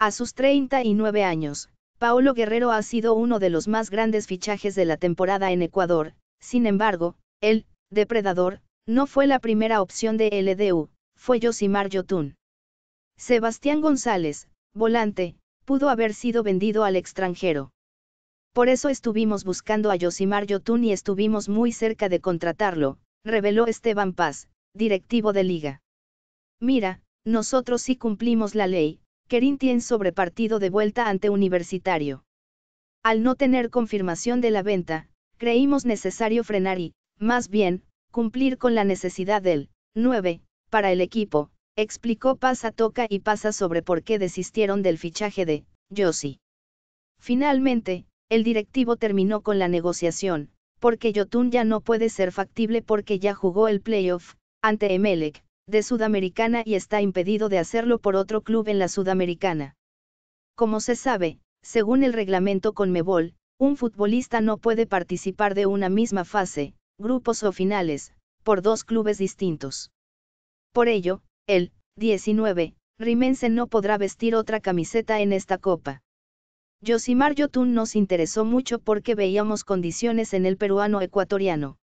A sus 39 años, Paolo Guerrero ha sido uno de los más grandes fichajes de la temporada en Ecuador, sin embargo, el depredador no fue la primera opción de LDU, fue Yosimar Yotun. Sebastián González, volante, pudo haber sido vendido al extranjero. Por eso estuvimos buscando a Yosimar Yotun y estuvimos muy cerca de contratarlo, reveló Esteban Paz, directivo de Liga. Mira, nosotros sí cumplimos la ley, tiene sobre partido de vuelta ante Universitario. Al no tener confirmación de la venta, creímos necesario frenar y, más bien, cumplir con la necesidad del 9 para el equipo, explicó Pasa Toca y Pasa sobre por qué desistieron del fichaje de Yossi. Finalmente, el directivo terminó con la negociación, porque Yotun ya no puede ser factible porque ya jugó el playoff, ante Emelec, de Sudamericana y está impedido de hacerlo por otro club en la Sudamericana. Como se sabe, según el reglamento Conmebol, un futbolista no puede participar de una misma fase, grupos o finales, por dos clubes distintos. Por ello, el 19, Rimense no podrá vestir otra camiseta en esta copa. Yosimar Yotun nos interesó mucho porque veíamos condiciones en el peruano ecuatoriano.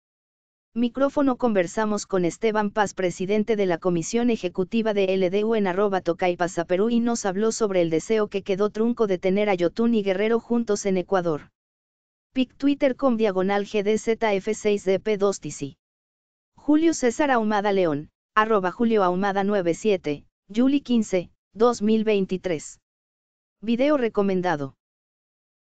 Micrófono conversamos con Esteban Paz, presidente de la Comisión Ejecutiva de LDU en arroba y pasa Perú y nos habló sobre el deseo que quedó trunco de tener a Yotun y Guerrero juntos en Ecuador. Pic Twitter con diagonal GDZF6DP2TC. Julio César Ahumada León, arroba Julio Ahumada 97, Juli 15, 2023. Video recomendado.